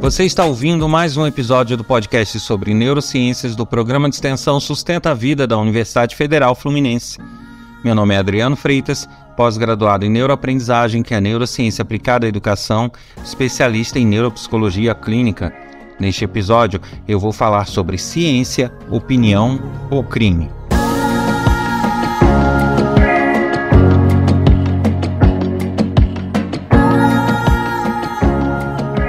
Você está ouvindo mais um episódio do podcast sobre neurociências do programa de extensão Sustenta a Vida da Universidade Federal Fluminense. Meu nome é Adriano Freitas, pós-graduado em neuroaprendizagem, que é neurociência aplicada à educação, especialista em neuropsicologia clínica. Neste episódio, eu vou falar sobre ciência, opinião ou crime.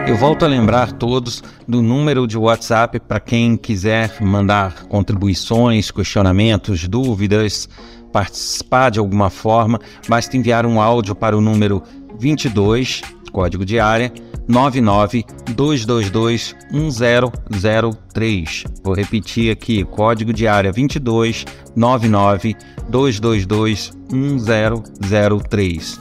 Eu volto a lembrar todos do número de WhatsApp para quem quiser mandar contribuições, questionamentos, dúvidas, participar de alguma forma, basta enviar um áudio para o número 22, código de área 992221003. 1003. Vou repetir aqui, código de área 22 222 1003.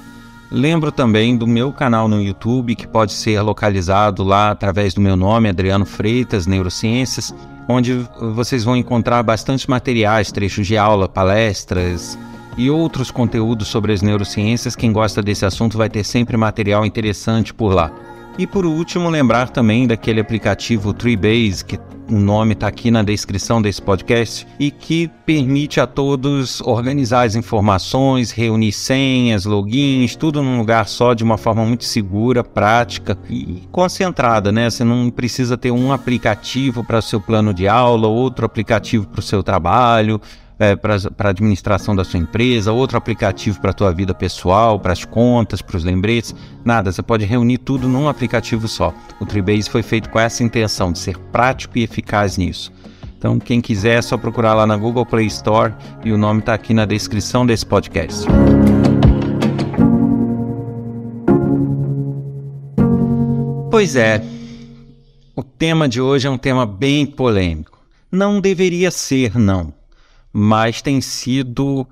Lembro também do meu canal no YouTube, que pode ser localizado lá através do meu nome, Adriano Freitas Neurociências, onde vocês vão encontrar bastante materiais, trechos de aula, palestras, e outros conteúdos sobre as neurociências. Quem gosta desse assunto vai ter sempre material interessante por lá. E por último, lembrar também daquele aplicativo Treebase, que o nome está aqui na descrição desse podcast, e que permite a todos organizar as informações, reunir senhas, logins, tudo num lugar só, de uma forma muito segura, prática e concentrada, né? Você não precisa ter um aplicativo para o seu plano de aula, outro aplicativo para o seu trabalho é, para a administração da sua empresa, outro aplicativo para a tua vida pessoal, para as contas, para os lembretes, nada. Você pode reunir tudo num aplicativo só. O Tribase foi feito com essa intenção de ser prático e eficaz nisso. Então, quem quiser é só procurar lá na Google Play Store e o nome está aqui na descrição desse podcast. Pois é, o tema de hoje é um tema bem polêmico. Não deveria ser, não mas tem sido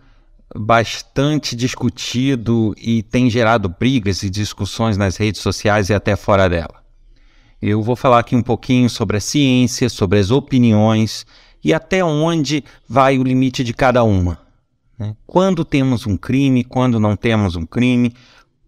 bastante discutido e tem gerado brigas e discussões nas redes sociais e até fora dela. Eu vou falar aqui um pouquinho sobre a ciência, sobre as opiniões e até onde vai o limite de cada uma. Né? Quando temos um crime, quando não temos um crime,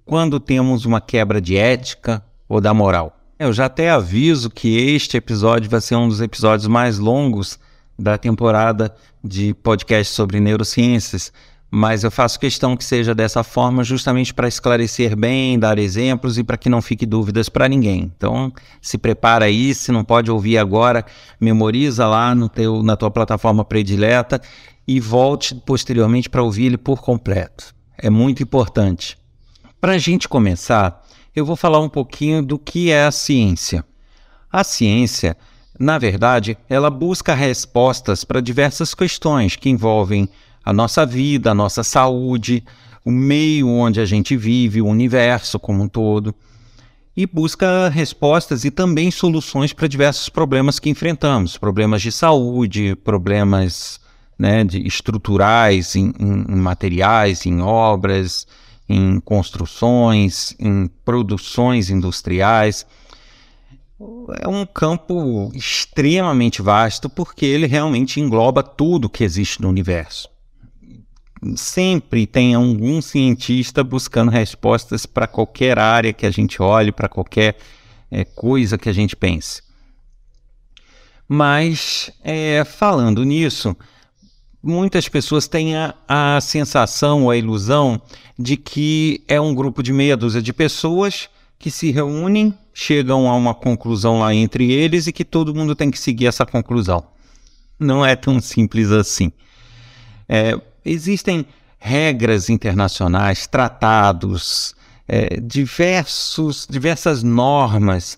quando temos uma quebra de ética ou da moral. Eu já até aviso que este episódio vai ser um dos episódios mais longos da temporada de podcast sobre neurociências, mas eu faço questão que seja dessa forma justamente para esclarecer bem, dar exemplos e para que não fique dúvidas para ninguém. Então, se prepara aí, se não pode ouvir agora, memoriza lá no teu, na tua plataforma predileta e volte posteriormente para ouvir ele por completo. É muito importante. Para a gente começar, eu vou falar um pouquinho do que é a ciência. A ciência na verdade, ela busca respostas para diversas questões que envolvem a nossa vida, a nossa saúde, o meio onde a gente vive, o universo como um todo, e busca respostas e também soluções para diversos problemas que enfrentamos, problemas de saúde, problemas né, de estruturais em, em, em materiais, em obras, em construções, em produções industriais é um campo extremamente vasto porque ele realmente engloba tudo que existe no universo. Sempre tem algum cientista buscando respostas para qualquer área que a gente olhe, para qualquer é, coisa que a gente pense. Mas, é, falando nisso, muitas pessoas têm a, a sensação ou a ilusão de que é um grupo de meia dúzia de pessoas que se reúnem chegam a uma conclusão lá entre eles e que todo mundo tem que seguir essa conclusão. Não é tão simples assim. É, existem regras internacionais, tratados, é, diversos, diversas normas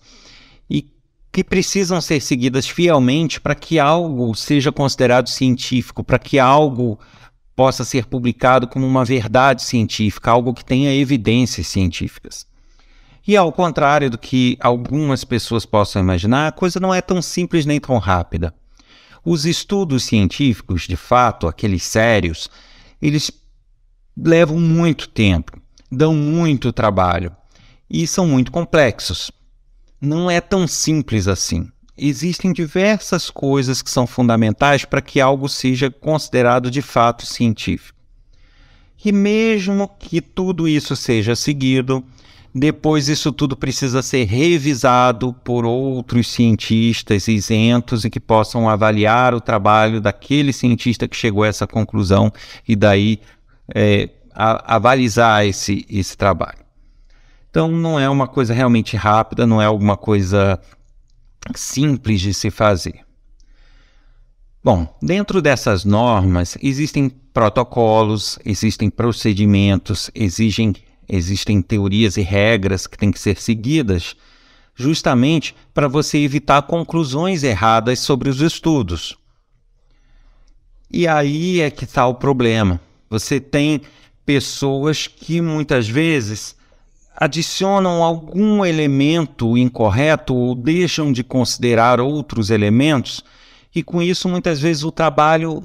e que precisam ser seguidas fielmente para que algo seja considerado científico, para que algo possa ser publicado como uma verdade científica, algo que tenha evidências científicas. E ao contrário do que algumas pessoas possam imaginar, a coisa não é tão simples nem tão rápida. Os estudos científicos, de fato, aqueles sérios, eles levam muito tempo, dão muito trabalho e são muito complexos. Não é tão simples assim. Existem diversas coisas que são fundamentais para que algo seja considerado de fato científico. E mesmo que tudo isso seja seguido, depois, isso tudo precisa ser revisado por outros cientistas isentos e que possam avaliar o trabalho daquele cientista que chegou a essa conclusão e daí é, a, avalizar esse, esse trabalho. Então, não é uma coisa realmente rápida, não é alguma coisa simples de se fazer. Bom, dentro dessas normas existem protocolos, existem procedimentos, exigem existem teorias e regras que têm que ser seguidas, justamente para você evitar conclusões erradas sobre os estudos. E aí é que está o problema. Você tem pessoas que muitas vezes adicionam algum elemento incorreto ou deixam de considerar outros elementos, e com isso muitas vezes o trabalho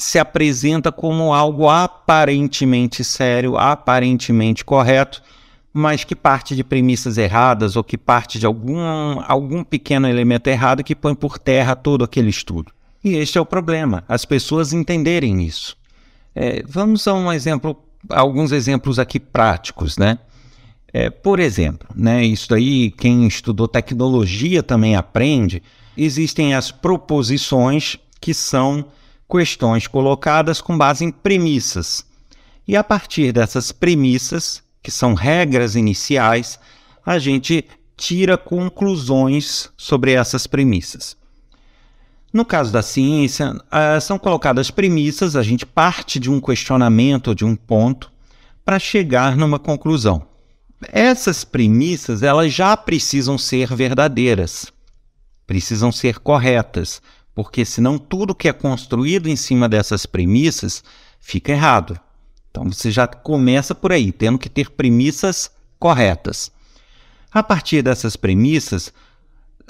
se apresenta como algo aparentemente sério, aparentemente correto, mas que parte de premissas erradas ou que parte de algum, algum pequeno elemento errado que põe por terra todo aquele estudo. E este é o problema, as pessoas entenderem isso. É, vamos a um exemplo, alguns exemplos aqui práticos, né? É, por exemplo, né, isso aí, quem estudou tecnologia também aprende, existem as proposições que são questões colocadas com base em premissas. E a partir dessas premissas, que são regras iniciais, a gente tira conclusões sobre essas premissas. No caso da ciência, eh, são colocadas premissas, a gente parte de um questionamento, de um ponto, para chegar numa conclusão. Essas premissas, elas já precisam ser verdadeiras, precisam ser corretas, porque senão tudo que é construído em cima dessas premissas fica errado. Então você já começa por aí, tendo que ter premissas corretas. A partir dessas premissas,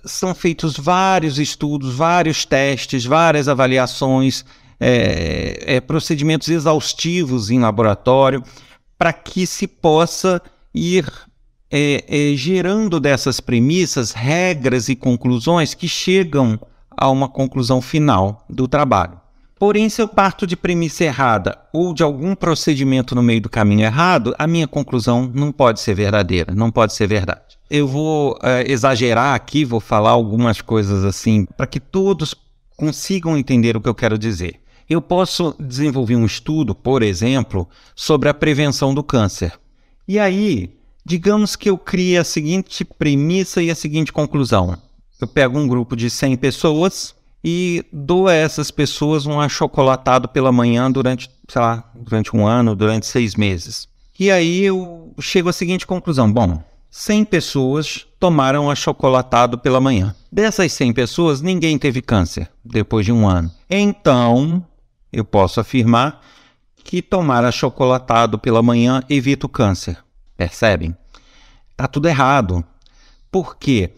são feitos vários estudos, vários testes, várias avaliações, é, é, procedimentos exaustivos em laboratório, para que se possa ir é, é gerando dessas premissas regras e conclusões que chegam a uma conclusão final do trabalho. Porém, se eu parto de premissa errada ou de algum procedimento no meio do caminho errado, a minha conclusão não pode ser verdadeira, não pode ser verdade. Eu vou é, exagerar aqui, vou falar algumas coisas assim, para que todos consigam entender o que eu quero dizer. Eu posso desenvolver um estudo, por exemplo, sobre a prevenção do câncer. E aí, digamos que eu crie a seguinte premissa e a seguinte conclusão eu pego um grupo de 100 pessoas e dou a essas pessoas um achocolatado pela manhã durante, sei lá, durante um ano, durante seis meses. E aí eu chego à seguinte conclusão: bom, 100 pessoas tomaram achocolatado pela manhã. Dessas 100 pessoas, ninguém teve câncer depois de um ano. Então, eu posso afirmar que tomar achocolatado pela manhã evita o câncer. Percebem? Tá tudo errado. Por quê?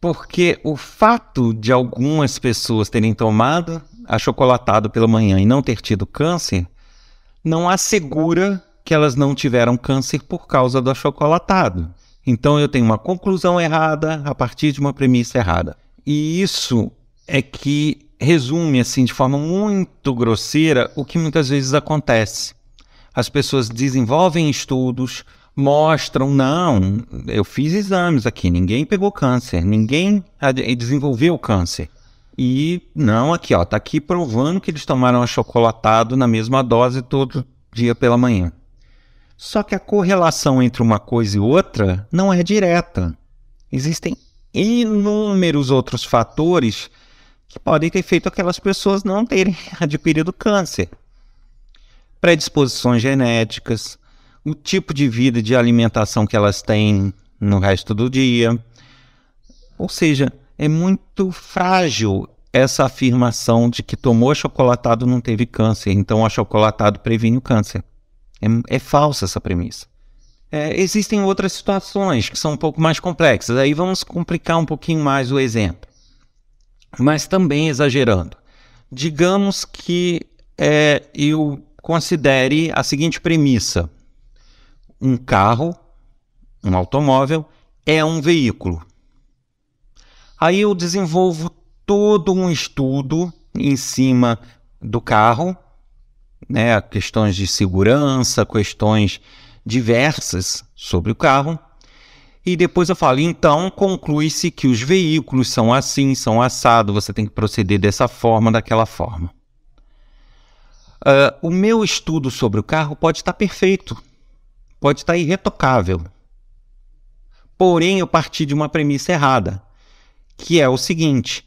Porque o fato de algumas pessoas terem tomado achocolatado pela manhã e não ter tido câncer, não assegura que elas não tiveram câncer por causa do achocolatado. Então eu tenho uma conclusão errada a partir de uma premissa errada. E isso é que resume assim de forma muito grosseira o que muitas vezes acontece. As pessoas desenvolvem estudos, mostram, não, eu fiz exames aqui, ninguém pegou câncer, ninguém desenvolveu câncer. E não, aqui, ó, tá aqui provando que eles tomaram achocolatado na mesma dose todo dia pela manhã. Só que a correlação entre uma coisa e outra não é direta. Existem inúmeros outros fatores que podem ter feito aquelas pessoas não terem adquirido câncer. Predisposições genéticas, o tipo de vida, de alimentação que elas têm no resto do dia. Ou seja, é muito frágil essa afirmação de que tomou chocolatado não teve câncer, então o chocolatado previne o câncer. É, é falsa essa premissa. É, existem outras situações que são um pouco mais complexas, aí vamos complicar um pouquinho mais o exemplo. Mas também exagerando. Digamos que é, eu considere a seguinte premissa: um carro, um automóvel, é um veículo. Aí eu desenvolvo todo um estudo em cima do carro, né, questões de segurança, questões diversas sobre o carro. E depois eu falo, então conclui-se que os veículos são assim, são assado, você tem que proceder dessa forma, daquela forma. Uh, o meu estudo sobre o carro pode estar perfeito pode estar irretocável. Porém, eu parti de uma premissa errada, que é o seguinte: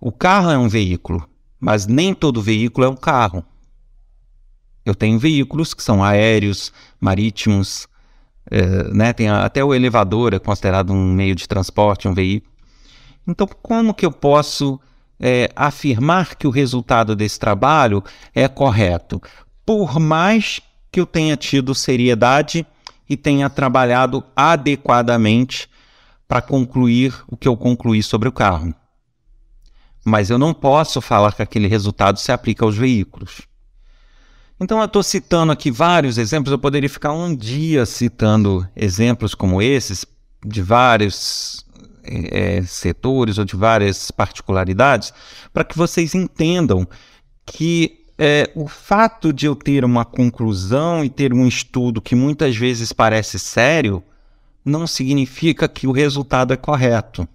o carro é um veículo, mas nem todo veículo é um carro. Eu tenho veículos que são aéreos, marítimos, é, né? Tem até o elevador é considerado um meio de transporte, um veículo. Então, como que eu posso é, afirmar que o resultado desse trabalho é correto? Por mais que eu tenha tido seriedade e tenha trabalhado adequadamente para concluir o que eu concluí sobre o carro. Mas eu não posso falar que aquele resultado se aplica aos veículos. Então, eu estou citando aqui vários exemplos, eu poderia ficar um dia citando exemplos como esses, de vários é, setores ou de várias particularidades, para que vocês entendam que é, o fato de eu ter uma conclusão e ter um estudo que muitas vezes parece sério, não significa que o resultado é correto.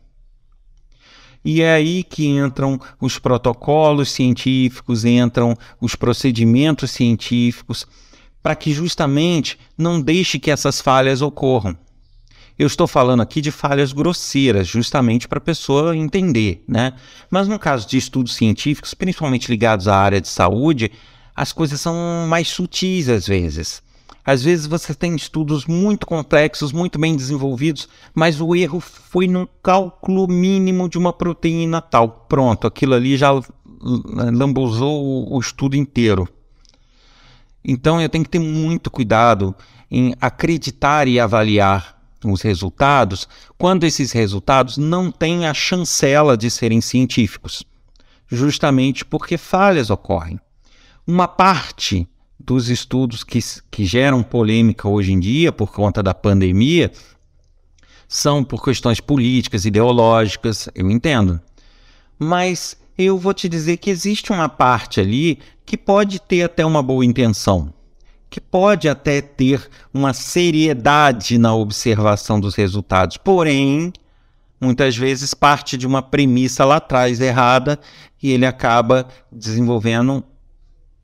E é aí que entram os protocolos científicos, entram os procedimentos científicos, para que justamente não deixe que essas falhas ocorram. Eu estou falando aqui de falhas grosseiras, justamente para a pessoa entender, né? Mas no caso de estudos científicos, principalmente ligados à área de saúde, as coisas são mais sutis às vezes. Às vezes você tem estudos muito complexos, muito bem desenvolvidos, mas o erro foi no cálculo mínimo de uma proteína tal. Pronto, aquilo ali já lambuzou o estudo inteiro. Então eu tenho que ter muito cuidado em acreditar e avaliar os resultados, quando esses resultados não têm a chancela de serem científicos, justamente porque falhas ocorrem. Uma parte dos estudos que, que geram polêmica hoje em dia por conta da pandemia são por questões políticas, ideológicas, eu entendo. Mas eu vou te dizer que existe uma parte ali que pode ter até uma boa intenção que pode até ter uma seriedade na observação dos resultados, porém, muitas vezes parte de uma premissa lá atrás errada e ele acaba desenvolvendo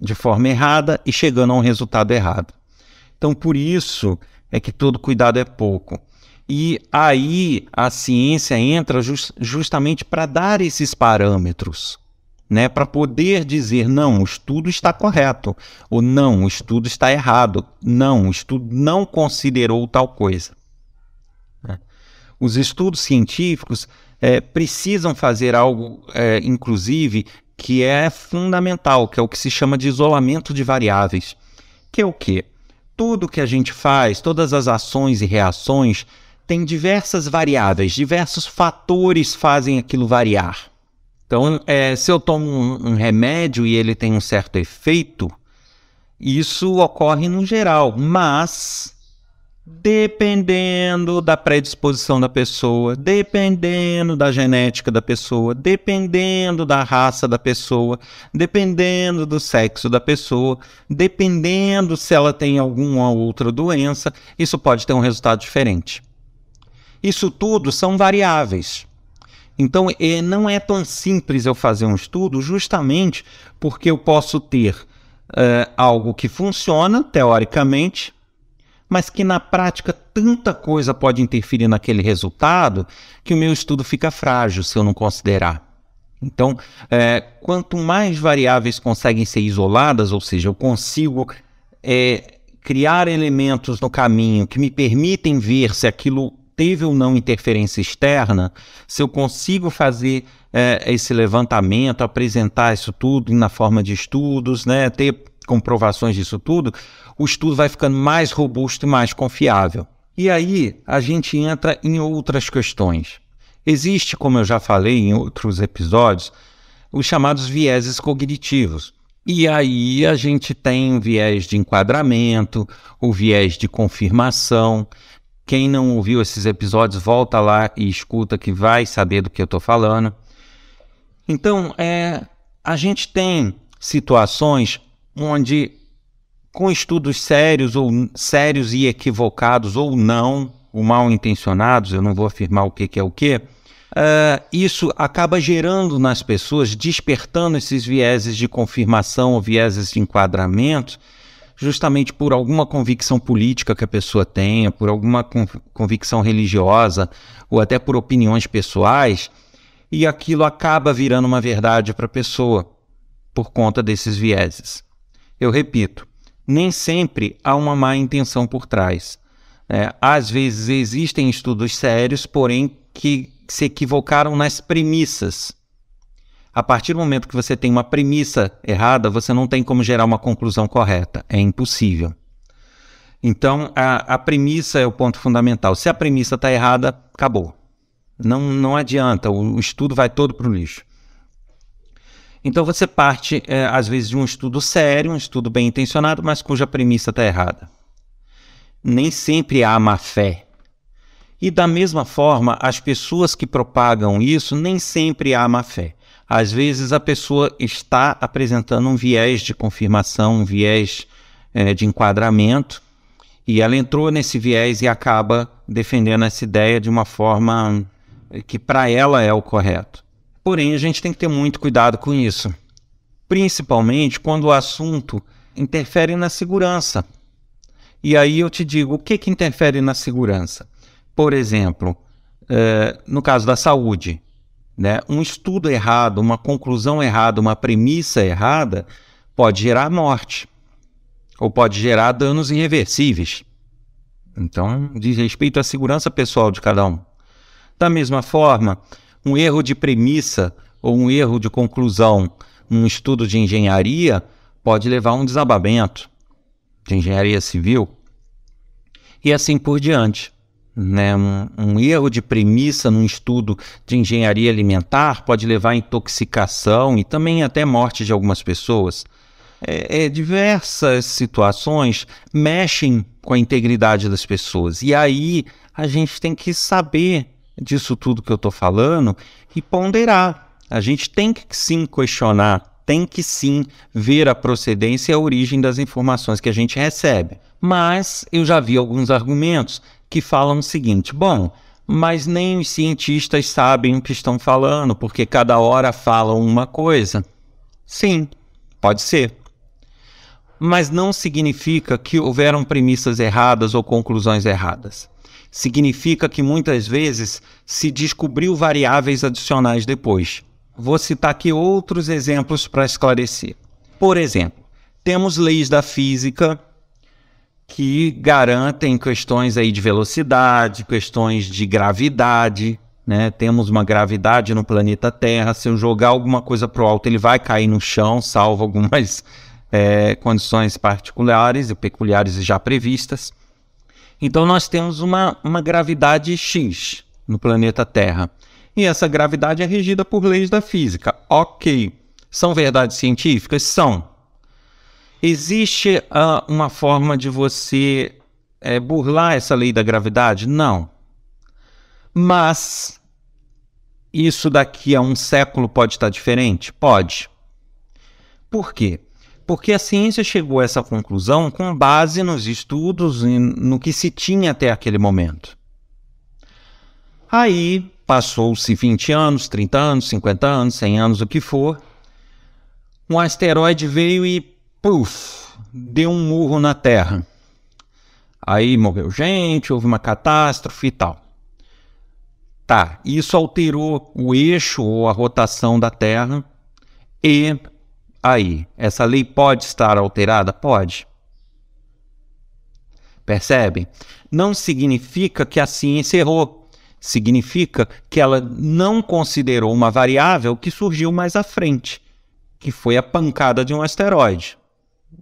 de forma errada e chegando a um resultado errado. Então, por isso é que todo cuidado é pouco. E aí a ciência entra just, justamente para dar esses parâmetros né, para poder dizer não, o estudo está correto, ou não, o estudo está errado, não, o estudo não considerou tal coisa. Né. Os estudos científicos é, precisam fazer algo, é, inclusive, que é fundamental, que é o que se chama de isolamento de variáveis, que é o quê? Tudo que a gente faz, todas as ações e reações, tem diversas variáveis, diversos fatores fazem aquilo variar. Então, é, se eu tomo um, um remédio e ele tem um certo efeito, isso ocorre no geral, mas dependendo da predisposição da pessoa, dependendo da genética da pessoa, dependendo da raça da pessoa, dependendo do sexo da pessoa, dependendo se ela tem alguma outra doença, isso pode ter um resultado diferente. Isso tudo são variáveis. Então, é, não é tão simples eu fazer um estudo, justamente porque eu posso ter é, algo que funciona, teoricamente, mas que na prática tanta coisa pode interferir naquele resultado que o meu estudo fica frágil se eu não considerar. Então, é, quanto mais variáveis conseguem ser isoladas, ou seja, eu consigo é, criar elementos no caminho que me permitem ver se aquilo teve ou não interferência externa, se eu consigo fazer é, esse levantamento, apresentar isso tudo na forma de estudos, né, ter comprovações disso tudo, o estudo vai ficando mais robusto e mais confiável. E aí a gente entra em outras questões. Existe, como eu já falei em outros episódios, os chamados vieses cognitivos. E aí a gente tem o viés de enquadramento, o viés de confirmação. Quem não ouviu esses episódios, volta lá e escuta que vai saber do que eu estou falando. Então, é, a gente tem situações onde, com estudos sérios ou sérios e equivocados ou não, ou mal intencionados, eu não vou afirmar o que, que é o que, uh, é, isso acaba gerando nas pessoas, despertando esses vieses de confirmação ou vieses de enquadramento, justamente por alguma convicção política que a pessoa tenha, por alguma convicção religiosa ou até por opiniões pessoais, e aquilo acaba virando uma verdade para a pessoa por conta desses vieses. Eu repito, nem sempre há uma má intenção por trás. É, às vezes existem estudos sérios, porém que se equivocaram nas premissas a partir do momento que você tem uma premissa errada, você não tem como gerar uma conclusão correta. É impossível. Então, a, a premissa é o ponto fundamental. Se a premissa está errada, acabou. Não, não adianta, o, o estudo vai todo para o lixo. Então, você parte, é, às vezes, de um estudo sério, um estudo bem intencionado, mas cuja premissa está errada. Nem sempre há má fé. E, da mesma forma, as pessoas que propagam isso, nem sempre há má fé. Às vezes a pessoa está apresentando um viés de confirmação, um viés é, de enquadramento, e ela entrou nesse viés e acaba defendendo essa ideia de uma forma é, que para ela é o correto. Porém, a gente tem que ter muito cuidado com isso, principalmente quando o assunto interfere na segurança. E aí eu te digo, o que, que interfere na segurança? Por exemplo, é, no caso da saúde, né? Um estudo errado, uma conclusão errada, uma premissa errada pode gerar morte ou pode gerar danos irreversíveis. Então, diz respeito à segurança pessoal de cada um. Da mesma forma, um erro de premissa ou um erro de conclusão num estudo de engenharia pode levar a um desabamento de engenharia civil e assim por diante né, um, um, erro de premissa num estudo de engenharia alimentar pode levar à intoxicação e também até morte de algumas pessoas. É, é, diversas situações mexem com a integridade das pessoas. E aí a gente tem que saber disso tudo que eu estou falando e ponderar. A gente tem que sim questionar, tem que sim ver a procedência e a origem das informações que a gente recebe. Mas eu já vi alguns argumentos que falam o seguinte: bom, mas nem os cientistas sabem o que estão falando, porque cada hora falam uma coisa. Sim, pode ser. Mas não significa que houveram premissas erradas ou conclusões erradas. Significa que muitas vezes se descobriu variáveis adicionais depois. Vou citar aqui outros exemplos para esclarecer. Por exemplo, temos leis da física que garantem questões aí de velocidade, questões de gravidade, né? Temos uma gravidade no planeta Terra. Se eu jogar alguma coisa para o alto, ele vai cair no chão, salvo algumas é, condições particulares e peculiares já previstas. Então, nós temos uma, uma gravidade X no planeta Terra. E essa gravidade é regida por leis da física. Ok. São verdades científicas? São. Existe uh, uma forma de você eh, burlar essa lei da gravidade? Não. Mas isso daqui a um século pode estar diferente? Pode. Por quê? Porque a ciência chegou a essa conclusão com base nos estudos e no que se tinha até aquele momento. Aí passou-se 20 anos, 30 anos, 50 anos, 100 anos, o que for. Um asteroide veio e puf, deu um murro na terra. Aí morreu gente, houve uma catástrofe e tal. Tá, isso alterou o eixo ou a rotação da Terra. E aí, essa lei pode estar alterada? Pode. Percebem? Não significa que a ciência errou. Significa que ela não considerou uma variável que surgiu mais à frente, que foi a pancada de um asteroide.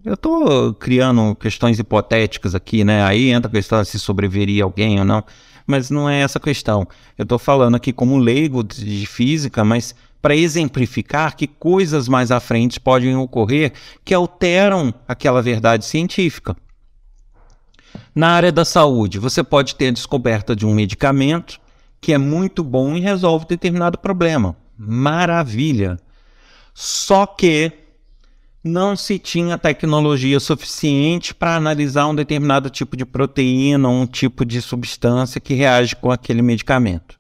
Eu estou criando questões hipotéticas aqui, né? Aí entra a questão se sobreviveria alguém ou não, mas não é essa a questão. Eu estou falando aqui como leigo de física, mas para exemplificar que coisas mais à frente podem ocorrer que alteram aquela verdade científica. Na área da saúde, você pode ter a descoberta de um medicamento que é muito bom e resolve determinado problema. Maravilha! Só que não se tinha tecnologia suficiente para analisar um determinado tipo de proteína, um tipo de substância que reage com aquele medicamento.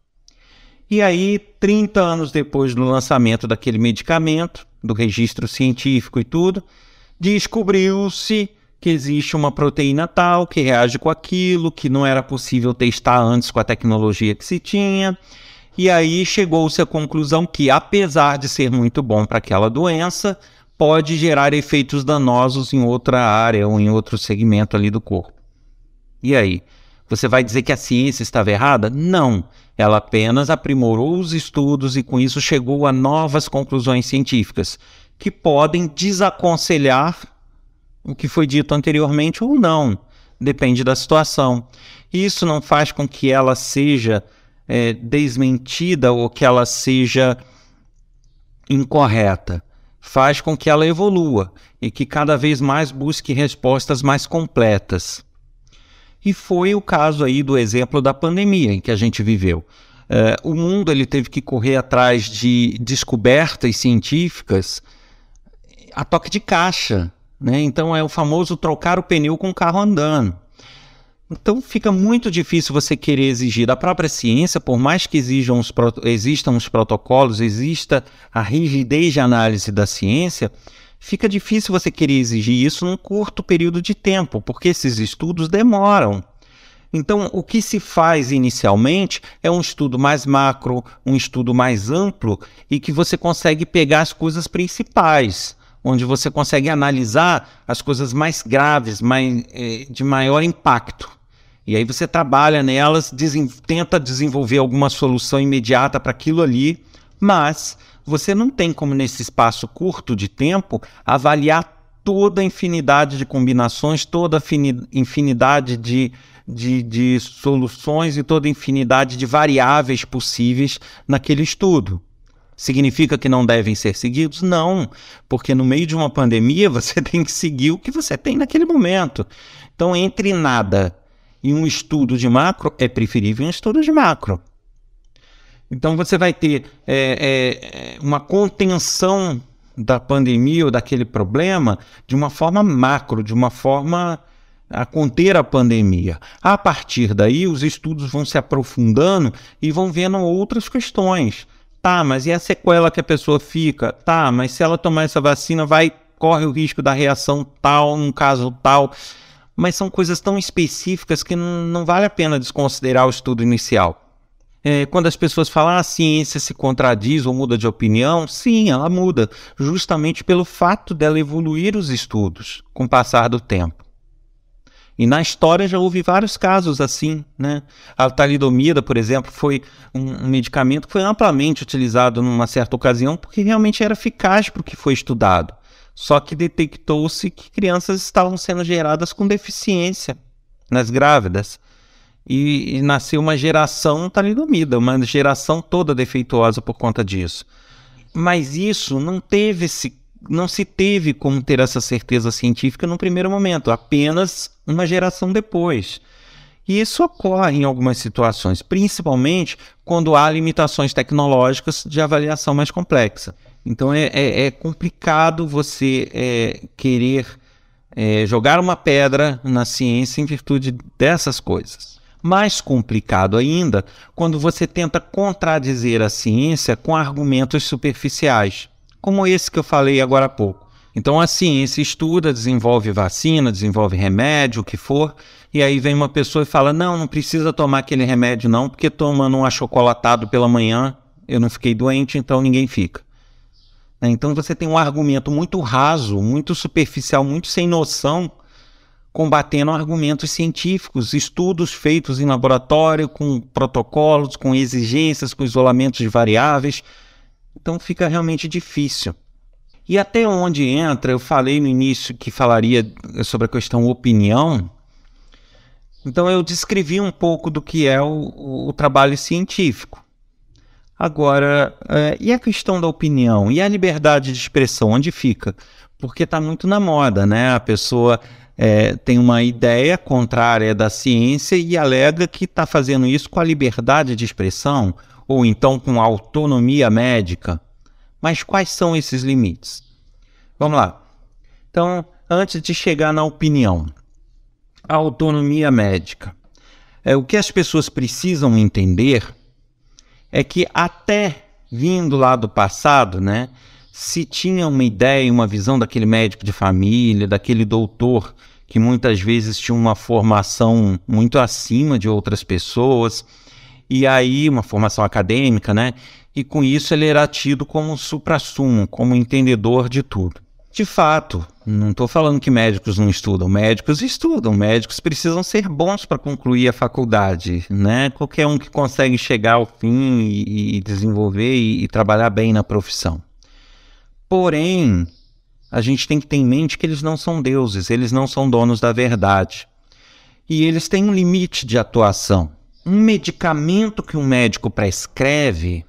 E aí, 30 anos depois do lançamento daquele medicamento, do registro científico e tudo, descobriu-se que existe uma proteína tal que reage com aquilo, que não era possível testar antes com a tecnologia que se tinha. E aí chegou-se à conclusão que, apesar de ser muito bom para aquela doença, pode gerar efeitos danosos em outra área ou em outro segmento ali do corpo. E aí? Você vai dizer que a ciência estava errada? Não. Ela apenas aprimorou os estudos e, com isso, chegou a novas conclusões científicas que podem desaconselhar o que foi dito anteriormente ou não. Depende da situação. Isso não faz com que ela seja é, desmentida ou que ela seja incorreta faz com que ela evolua e que cada vez mais busque respostas mais completas. E foi o caso aí do exemplo da pandemia em que a gente viveu. Eh, o mundo ele teve que correr atrás de descobertas científicas a toque de caixa. Né? Então é o famoso trocar o pneu com o carro andando. Então fica muito difícil você querer exigir da própria ciência, por mais que os, existam os protocolos, exista a rigidez de análise da ciência, fica difícil você querer exigir isso num curto período de tempo, porque esses estudos demoram. Então, o que se faz inicialmente é um estudo mais macro, um estudo mais amplo e que você consegue pegar as coisas principais onde você consegue analisar as coisas mais graves, mais, eh, de maior impacto. E aí você trabalha nelas, tenta desenvolver alguma solução imediata para aquilo ali, mas você não tem como, nesse espaço curto de tempo, avaliar toda a infinidade de combinações, toda a infinidade de, de, de soluções e toda a infinidade de variáveis possíveis naquele estudo. Significa que não devem ser seguidos? Não, porque no meio de uma pandemia você tem que seguir o que você tem naquele momento. Então, entre nada e um estudo de macro, é preferível um estudo de macro. Então você vai ter é, é, é, uma contenção da pandemia ou daquele problema de uma forma macro, de uma forma a conter a pandemia. A partir daí, os estudos vão se aprofundando e vão vendo outras questões. Tá, mas e a sequela que a pessoa fica? Tá, mas se ela tomar essa vacina, vai corre o risco da reação tal, num caso tal mas são coisas tão específicas que não, não vale a pena desconsiderar o estudo inicial. É, quando as pessoas falam ah, a ciência se contradiz ou muda de opinião, sim, ela muda, justamente pelo fato dela evoluir os estudos com o passar do tempo. E na história já houve vários casos assim, né? A talidomida, por exemplo, foi um, um medicamento que foi amplamente utilizado numa certa ocasião porque realmente era eficaz para o que foi estudado. Só que detectou-se que crianças estavam sendo geradas com deficiência nas grávidas. E, e nasceu uma geração talidomida, uma geração toda defeituosa por conta disso. Mas isso não teve se não se teve como ter essa certeza científica no primeiro momento, apenas uma geração depois. E isso ocorre em algumas situações, principalmente quando há limitações tecnológicas de avaliação mais complexa. Então é, é, é complicado você é, querer é, jogar uma pedra na ciência em virtude dessas coisas. Mais complicado ainda quando você tenta contradizer a ciência com argumentos superficiais, como esse que eu falei agora há pouco. Então a ciência estuda, desenvolve vacina, desenvolve remédio, o que for, e aí vem uma pessoa e fala: não, não precisa tomar aquele remédio, não, porque tomando um achocolatado pela manhã eu não fiquei doente, então ninguém fica. Né? Então você tem um argumento muito raso, muito superficial, muito sem noção, combatendo argumentos científicos, estudos feitos em laboratório, com protocolos, com exigências, com isolamentos de variáveis. Então fica realmente difícil. E até onde entra, eu falei no início que falaria sobre a questão opinião. Então eu descrevi um pouco do que é o, o trabalho científico. Agora, é, e a questão da opinião? E a liberdade de expressão? Onde fica? Porque está muito na moda, né? A pessoa é, tem uma ideia contrária da ciência e alega que está fazendo isso com a liberdade de expressão ou então com a autonomia médica. Mas quais são esses limites? Vamos lá. Então, antes de chegar na opinião, a autonomia médica. É, o que as pessoas precisam entender é que até vindo lá do passado, né, se tinha uma ideia, uma visão daquele médico de família, daquele doutor que muitas vezes tinha uma formação muito acima de outras pessoas, e aí uma formação acadêmica, né? E com isso ele era tido como um supra-sumo, como entendedor de tudo. De fato, não estou falando que médicos não estudam. Médicos estudam. Médicos precisam ser bons para concluir a faculdade, né? Qualquer um que consegue chegar ao fim e, e desenvolver e, e trabalhar bem na profissão. Porém, a gente tem que ter em mente que eles não são deuses. Eles não são donos da verdade. E eles têm um limite de atuação. Um medicamento que um médico prescreve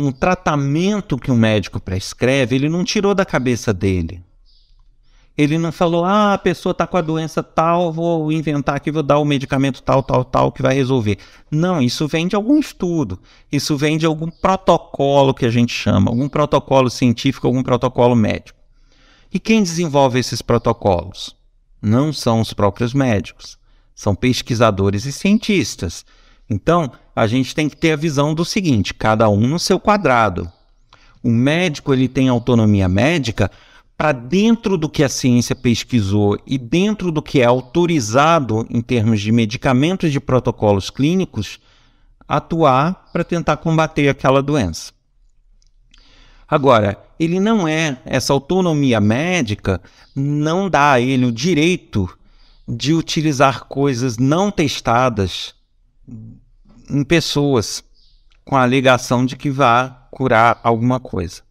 um tratamento que um médico prescreve, ele não tirou da cabeça dele. Ele não falou, ah, a pessoa está com a doença tal, vou inventar aqui, vou dar o medicamento tal, tal, tal, que vai resolver. Não, isso vem de algum estudo, isso vem de algum protocolo que a gente chama, algum protocolo científico, algum protocolo médico. E quem desenvolve esses protocolos? Não são os próprios médicos, são pesquisadores e cientistas. Então, a gente tem que ter a visão do seguinte: cada um no seu quadrado. O médico ele tem autonomia médica para dentro do que a ciência pesquisou e dentro do que é autorizado em termos de medicamentos de protocolos clínicos, atuar para tentar combater aquela doença. Agora, ele não é, essa autonomia médica não dá a ele o direito de utilizar coisas não testadas em pessoas com a alegação de que vá curar alguma coisa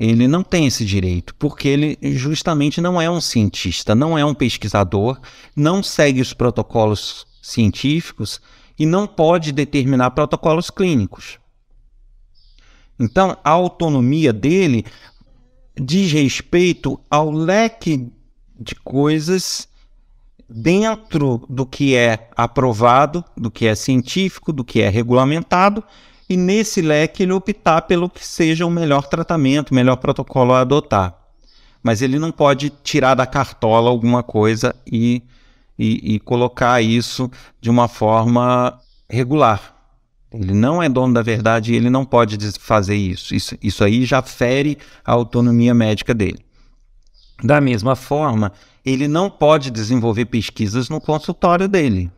ele não tem esse direito, porque ele justamente não é um cientista, não é um pesquisador, não segue os protocolos científicos e não pode determinar protocolos clínicos. Então, a autonomia dele diz respeito ao leque de coisas dentro do que é aprovado, do que é científico, do que é regulamentado e nesse leque ele optar pelo que seja o melhor tratamento, o melhor protocolo a adotar. Mas ele não pode tirar da cartola alguma coisa e, e, e colocar isso de uma forma regular. Ele não é dono da verdade e ele não pode fazer isso. isso. Isso aí já fere a autonomia médica dele. Da mesma forma, ele não pode desenvolver pesquisas no consultório dele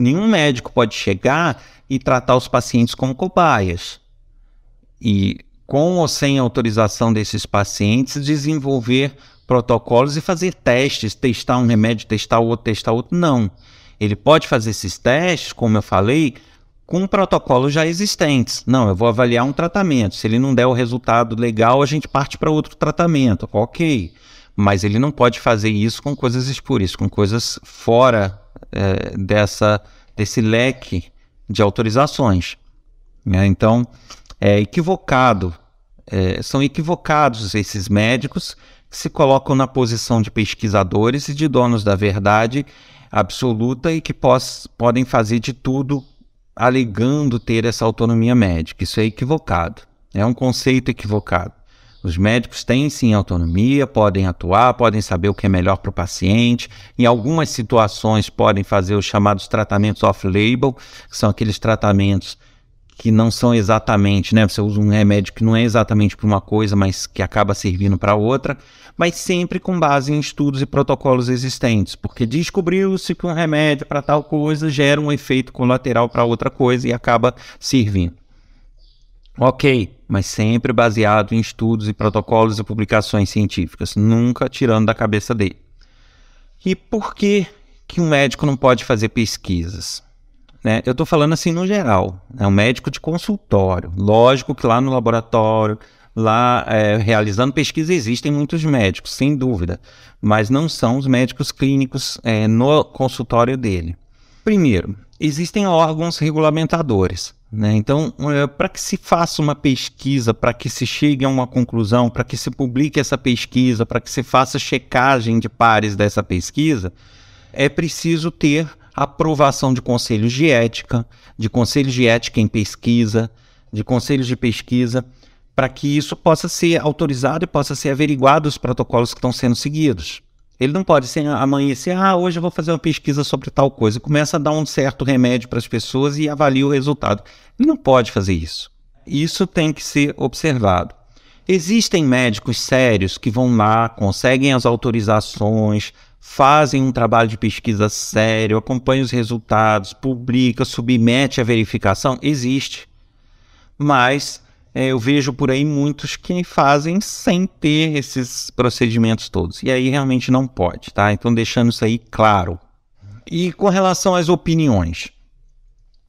nenhum médico pode chegar e tratar os pacientes como cobaias. E com ou sem autorização desses pacientes, desenvolver protocolos e fazer testes, testar um remédio, testar outro, testar outro. Não. Ele pode fazer esses testes, como eu falei, com protocolos já existentes. Não, eu vou avaliar um tratamento. Se ele não der o resultado legal, a gente parte para outro tratamento. Ok. Mas ele não pode fazer isso com coisas espúrias, com coisas fora é, dessa, desse leque de autorizações. Né? Então, é equivocado, é, são equivocados esses médicos que se colocam na posição de pesquisadores e de donos da verdade absoluta e que poss podem fazer de tudo alegando ter essa autonomia médica. Isso é equivocado, é um conceito equivocado. Os médicos têm sim autonomia, podem atuar, podem saber o que é melhor para o paciente. Em algumas situações, podem fazer os chamados tratamentos off-label, que são aqueles tratamentos que não são exatamente, né? Você usa um remédio que não é exatamente para uma coisa, mas que acaba servindo para outra, mas sempre com base em estudos e protocolos existentes, porque descobriu-se que um remédio para tal coisa gera um efeito colateral para outra coisa e acaba servindo. Ok, mas sempre baseado em estudos e protocolos e publicações científicas, nunca tirando da cabeça dele. E por que, que um médico não pode fazer pesquisas? Né? Eu estou falando assim no geral, é né? um médico de consultório. Lógico que lá no laboratório, lá é, realizando pesquisa, existem muitos médicos, sem dúvida, mas não são os médicos clínicos é, no consultório dele. Primeiro, existem órgãos regulamentadores. Né? Então, é, para que se faça uma pesquisa, para que se chegue a uma conclusão, para que se publique essa pesquisa, para que se faça checagem de pares dessa pesquisa, é preciso ter aprovação de conselhos de ética, de conselhos de ética em pesquisa, de conselhos de pesquisa, para que isso possa ser autorizado e possa ser averiguado os protocolos que estão sendo seguidos. Ele não pode assim, amanhecer, ah, hoje eu vou fazer uma pesquisa sobre tal coisa. Começa a dar um certo remédio para as pessoas e avalia o resultado. Ele não pode fazer isso. Isso tem que ser observado. Existem médicos sérios que vão lá, conseguem as autorizações, fazem um trabalho de pesquisa sério, acompanham os resultados, publica, submete a verificação. Existe. Mas é, eu vejo por aí muitos que fazem sem ter esses procedimentos todos. E aí realmente não pode, tá? Então deixando isso aí claro. E com relação às opiniões,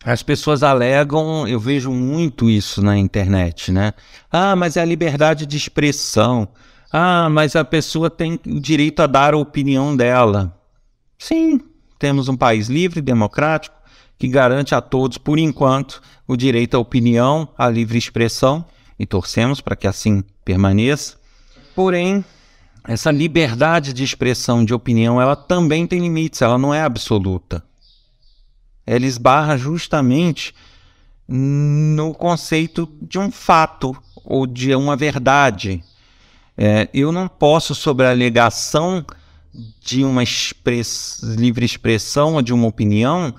as pessoas alegam, eu vejo muito isso na internet, né? Ah, mas é a liberdade de expressão. Ah, mas a pessoa tem o direito a dar a opinião dela. Sim, temos um país livre, democrático, que garante a todos, por enquanto, o direito à opinião, à livre expressão, e torcemos para que assim permaneça. Porém, essa liberdade de expressão, de opinião, ela também tem limites, ela não é absoluta. Ela esbarra justamente no conceito de um fato ou de uma verdade. É, eu não posso, sobre a alegação de uma express... livre expressão ou de uma opinião,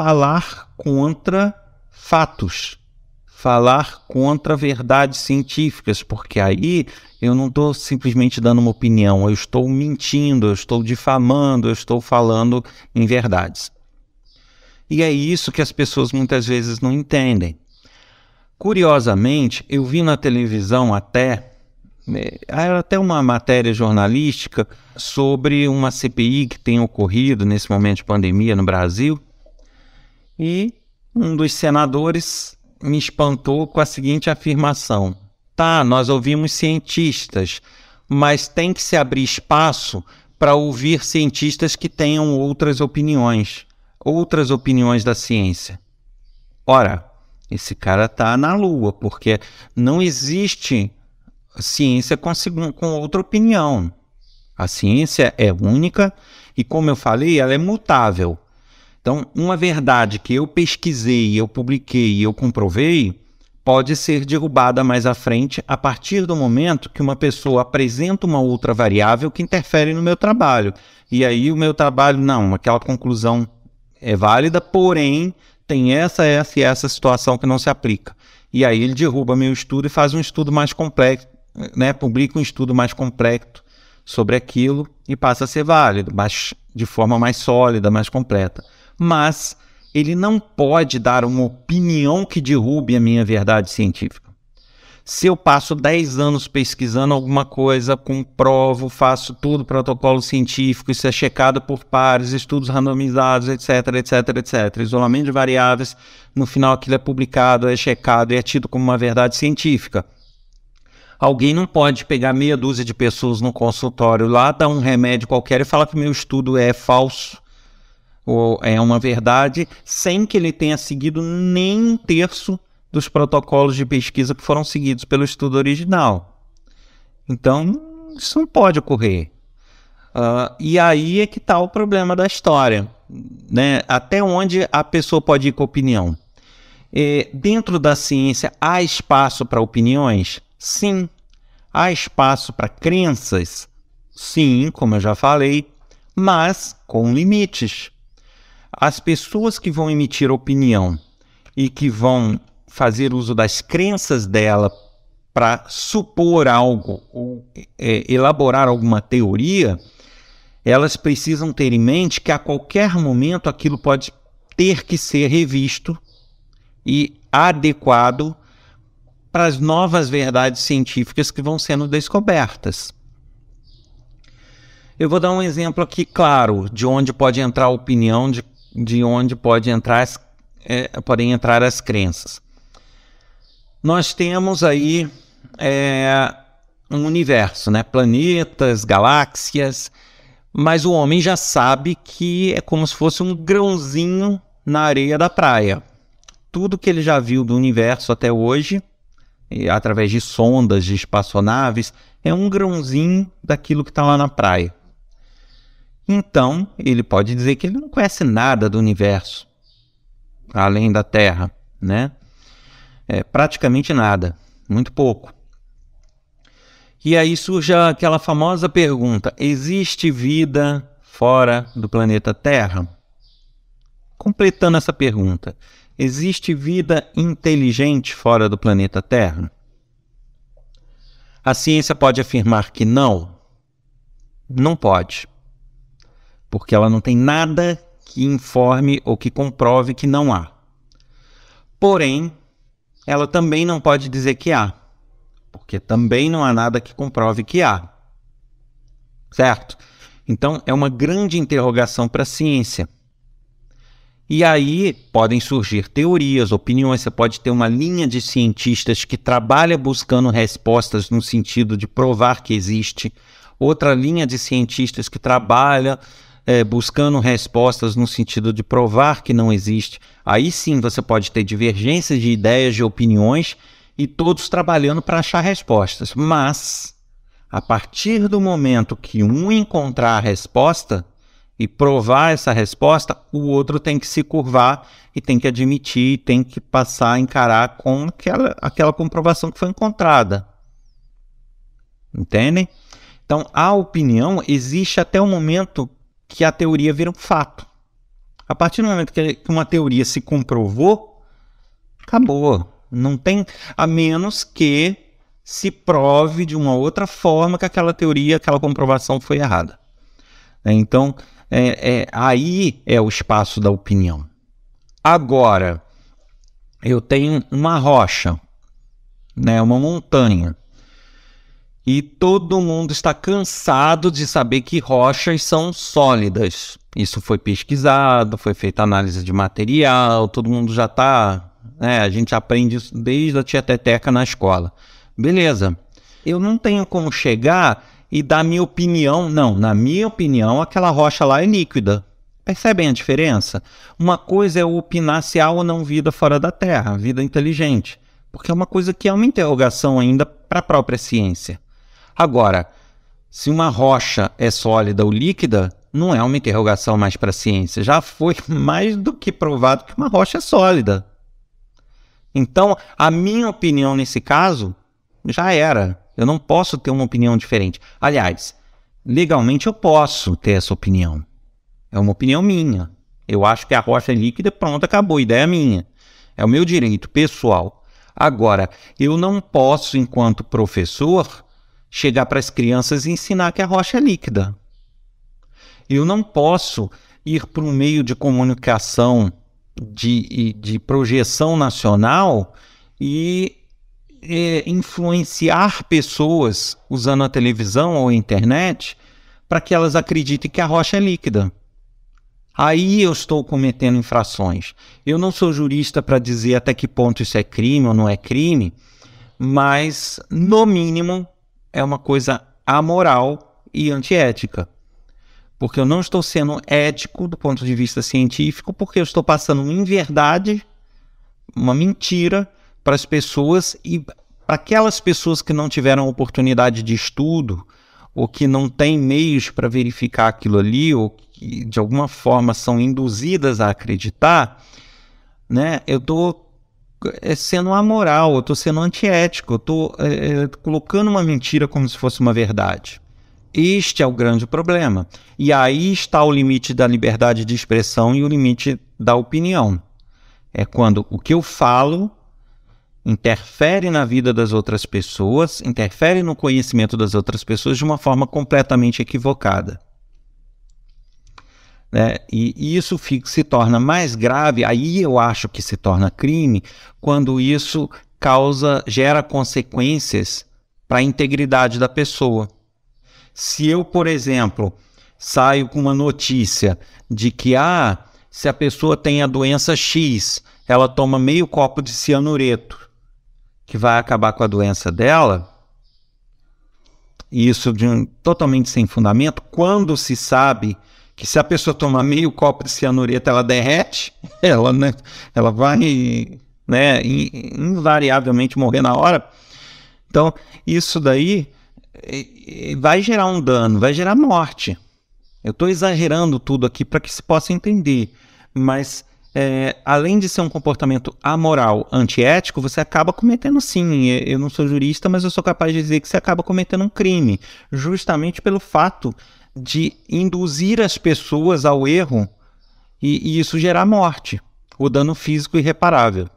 falar contra fatos, falar contra verdades científicas, porque aí eu não estou simplesmente dando uma opinião, eu estou mentindo, eu estou difamando, eu estou falando em verdades. E é isso que as pessoas muitas vezes não entendem. Curiosamente, eu vi na televisão até é, era até uma matéria jornalística sobre uma CPI que tem ocorrido nesse momento de pandemia no Brasil, e um dos senadores me espantou com a seguinte afirmação: tá, nós ouvimos cientistas, mas tem que se abrir espaço para ouvir cientistas que tenham outras opiniões, outras opiniões da ciência. Ora, esse cara tá na lua, porque não existe ciência com, com outra opinião. A ciência é única e, como eu falei, ela é mutável. Então, uma verdade que eu pesquisei, eu publiquei, e eu comprovei, pode ser derrubada mais à frente a partir do momento que uma pessoa apresenta uma outra variável que interfere no meu trabalho. E aí o meu trabalho, não, aquela conclusão é válida, porém tem essa, essa e essa situação que não se aplica. E aí ele derruba meu estudo e faz um estudo mais complexo, né? Publica um estudo mais completo sobre aquilo e passa a ser válido, mas de forma mais sólida, mais completa mas ele não pode dar uma opinião que derrube a minha verdade científica. Se eu passo 10 anos pesquisando alguma coisa, comprovo, faço tudo, protocolo científico, isso é checado por pares, estudos randomizados, etc, etc, etc. Isolamento de variáveis, no final aquilo é publicado, é checado e é tido como uma verdade científica. Alguém não pode pegar meia dúzia de pessoas no consultório lá, dar um remédio qualquer e falar que meu estudo é falso é uma verdade, sem que ele tenha seguido nem um terço dos protocolos de pesquisa que foram seguidos pelo estudo original. Então, isso não pode ocorrer. Uh, e aí é que está o problema da história. Né? Até onde a pessoa pode ir com opinião? E é, dentro da ciência, há espaço para opiniões? Sim. Há espaço para crenças? Sim, como eu já falei, mas com limites as pessoas que vão emitir opinião e que vão fazer uso das crenças dela para supor algo ou é, elaborar alguma teoria, elas precisam ter em mente que a qualquer momento aquilo pode ter que ser revisto e adequado para as novas verdades científicas que vão sendo descobertas. Eu vou dar um exemplo aqui claro de onde pode entrar a opinião de de onde pode entrar as, é, podem entrar as crenças. Nós temos aí é, um universo, né? planetas, galáxias, mas o homem já sabe que é como se fosse um grãozinho na areia da praia. Tudo que ele já viu do universo até hoje, através de sondas, de espaçonaves, é um grãozinho daquilo que está lá na praia. Então, ele pode dizer que ele não conhece nada do universo, além da Terra, né? É, praticamente nada, muito pouco. E aí surge aquela famosa pergunta: existe vida fora do planeta Terra? Completando essa pergunta, existe vida inteligente fora do planeta Terra? A ciência pode afirmar que não? Não pode porque ela não tem nada que informe ou que comprove que não há. Porém, ela também não pode dizer que há, porque também não há nada que comprove que há. Certo? Então, é uma grande interrogação para a ciência. E aí podem surgir teorias, opiniões, você pode ter uma linha de cientistas que trabalha buscando respostas no sentido de provar que existe, outra linha de cientistas que trabalha é, buscando respostas no sentido de provar que não existe, aí sim você pode ter divergências de ideias, de opiniões e todos trabalhando para achar respostas. Mas, a partir do momento que um encontrar a resposta e provar essa resposta, o outro tem que se curvar e tem que admitir, tem que passar a encarar com aquela, aquela comprovação que foi encontrada. Entendem? Então, a opinião existe até o momento que a teoria vira um fato. A partir do momento que uma teoria se comprovou, acabou. Não tem. A menos que se prove de uma outra forma que aquela teoria, aquela comprovação foi errada. Né? Então, é, é, aí é o espaço da opinião. Agora, eu tenho uma rocha, né, uma montanha. E todo mundo está cansado de saber que rochas são sólidas. Isso foi pesquisado, foi feita análise de material, todo mundo já está. Né, a gente aprende isso desde a tia Teteca na escola. Beleza. Eu não tenho como chegar e dar minha opinião. Não, na minha opinião, aquela rocha lá é líquida. Percebem a diferença? Uma coisa é opinar se há ou não vida fora da Terra, vida inteligente, porque é uma coisa que é uma interrogação ainda para a própria ciência. Agora, se uma rocha é sólida ou líquida, não é uma interrogação mais para a ciência. Já foi mais do que provado que uma rocha é sólida. Então, a minha opinião nesse caso já era. Eu não posso ter uma opinião diferente. Aliás, legalmente eu posso ter essa opinião. É uma opinião minha. Eu acho que a rocha é líquida, pronto, acabou, a ideia é minha. É o meu direito pessoal. Agora, eu não posso, enquanto professor, chegar para as crianças e ensinar que a rocha é líquida. Eu não posso ir para um meio de comunicação de, de projeção nacional e é, influenciar pessoas usando a televisão ou a internet para que elas acreditem que a rocha é líquida. Aí eu estou cometendo infrações. Eu não sou jurista para dizer até que ponto isso é crime ou não é crime, mas no mínimo é uma coisa amoral e antiética. Porque eu não estou sendo ético do ponto de vista científico, porque eu estou passando uma inverdade, uma mentira para as pessoas e para aquelas pessoas que não tiveram oportunidade de estudo ou que não têm meios para verificar aquilo ali ou que de alguma forma são induzidas a acreditar, né? Eu estou é sendo amoral, eu estou sendo antiético, eu estou é, é, colocando uma mentira como se fosse uma verdade. Este é o grande problema. E aí está o limite da liberdade de expressão e o limite da opinião. É quando o que eu falo interfere na vida das outras pessoas, interfere no conhecimento das outras pessoas de uma forma completamente equivocada. Né? E, e isso fica, se torna mais grave, aí eu acho que se torna crime, quando isso causa, gera consequências para a integridade da pessoa. Se eu, por exemplo, saio com uma notícia de que ah, se a pessoa tem a doença X, ela toma meio copo de cianureto, que vai acabar com a doença dela, isso de um, totalmente sem fundamento, quando se sabe que se a pessoa tomar meio copo de cianureta, ela derrete, ela, né, ela vai né, invariavelmente morrer na hora. Então, isso daí é, é, vai gerar um dano, vai gerar morte. Eu estou exagerando tudo aqui para que se possa entender, mas é, além de ser um comportamento amoral, antiético, você acaba cometendo sim. É, eu não sou jurista, mas eu sou capaz de dizer que você acaba cometendo um crime, justamente pelo fato de induzir as pessoas ao erro e, e isso gerar morte ou dano físico irreparável.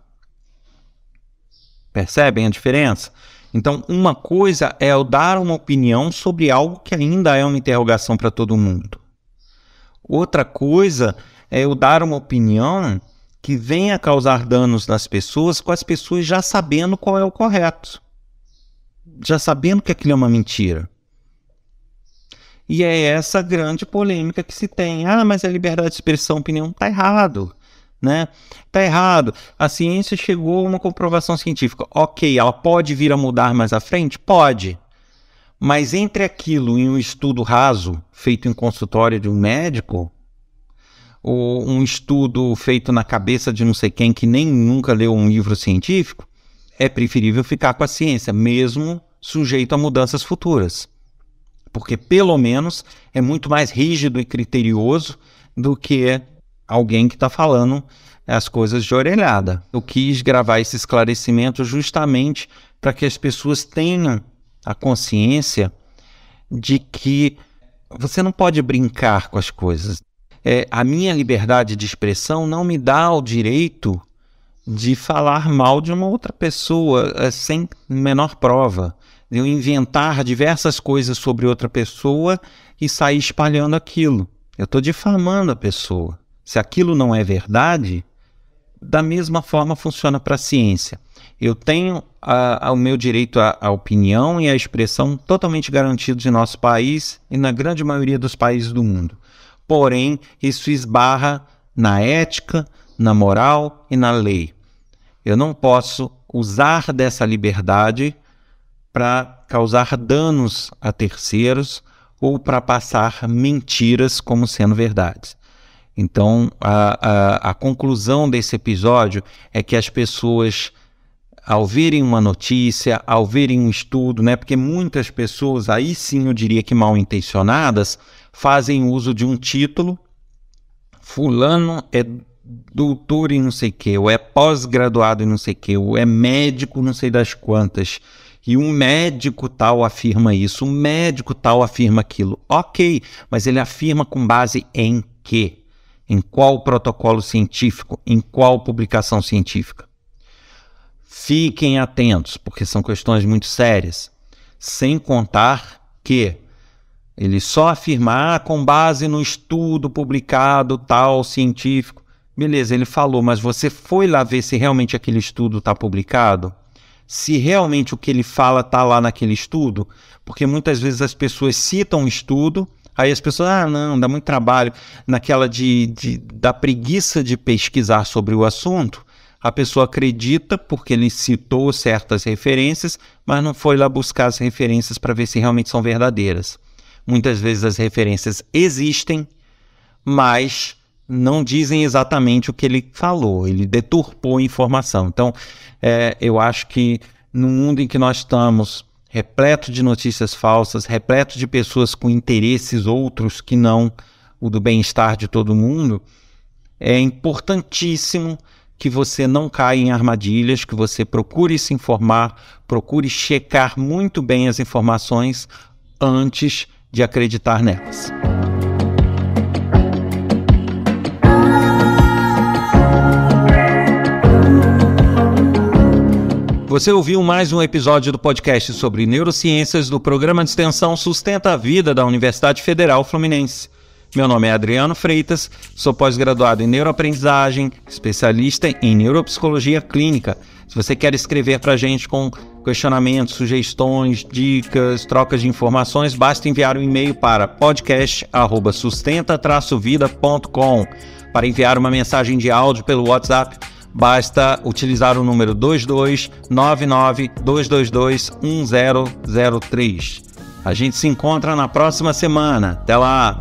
Percebem a diferença? Então, uma coisa é eu dar uma opinião sobre algo que ainda é uma interrogação para todo mundo. Outra coisa é eu dar uma opinião que venha causar danos nas pessoas com as pessoas já sabendo qual é o correto. Já sabendo que aquilo é uma mentira. E é essa grande polêmica que se tem. Ah, mas a liberdade de expressão, opinião, tá errado. Né? Tá errado. A ciência chegou a uma comprovação científica. Ok, ela pode vir a mudar mais à frente? Pode. Mas entre aquilo e um estudo raso feito em consultório de um médico, ou um estudo feito na cabeça de não sei quem que nem nunca leu um livro científico, é preferível ficar com a ciência, mesmo sujeito a mudanças futuras porque pelo menos é muito mais rígido e criterioso do que alguém que está falando as coisas de orelhada. Eu quis gravar esse esclarecimento justamente para que as pessoas tenham a consciência de que você não pode brincar com as coisas. É, a minha liberdade de expressão não me dá o direito de falar mal de uma outra pessoa é, sem menor prova de eu inventar diversas coisas sobre outra pessoa e sair espalhando aquilo. Eu estou difamando a pessoa. Se aquilo não é verdade, da mesma forma funciona para a ciência. Eu tenho o meu direito à, opinião e à expressão totalmente garantidos em nosso país e na grande maioria dos países do mundo. Porém, isso esbarra na ética, na moral e na lei. Eu não posso usar dessa liberdade para causar danos a terceiros ou para passar mentiras como sendo verdades. Então, a, a, a, conclusão desse episódio é que as pessoas, ao verem uma notícia, ao verem um estudo, né, porque muitas pessoas, aí sim eu diria que mal intencionadas, fazem uso de um título. Fulano é doutor em não sei o que, ou é pós-graduado em não sei o que, ou é médico não sei das quantas e um médico tal afirma isso, um médico tal afirma aquilo. Ok, mas ele afirma com base em quê? Em qual protocolo científico? Em qual publicação científica? Fiquem atentos, porque são questões muito sérias. Sem contar que ele só afirmar ah, com base no estudo publicado tal científico. Beleza, ele falou, mas você foi lá ver se realmente aquele estudo está publicado? se realmente o que ele fala está lá naquele estudo, porque muitas vezes as pessoas citam um estudo, aí as pessoas, ah, não, dá muito trabalho, naquela de, de da preguiça de pesquisar sobre o assunto, a pessoa acredita porque ele citou certas referências, mas não foi lá buscar as referências para ver se realmente são verdadeiras. Muitas vezes as referências existem, mas não dizem exatamente o que ele falou, ele deturpou a informação. Então, é, eu acho que no mundo em que nós estamos, repleto de notícias falsas, repleto de pessoas com interesses outros que não o do bem-estar de todo mundo, é importantíssimo que você não caia em armadilhas, que você procure se informar, procure checar muito bem as informações antes de acreditar nelas. Você ouviu mais um episódio do podcast sobre neurociências do programa de extensão Sustenta a Vida da Universidade Federal Fluminense. Meu nome é Adriano Freitas, sou pós-graduado em neuroaprendizagem, especialista em neuropsicologia clínica. Se você quer escrever para a gente com questionamentos, sugestões, dicas, trocas de informações, basta enviar um e-mail para podcast@sustenta-vida.com. Para enviar uma mensagem de áudio pelo WhatsApp basta utilizar o número 2299-222-1003. A gente se encontra na próxima semana. Até lá!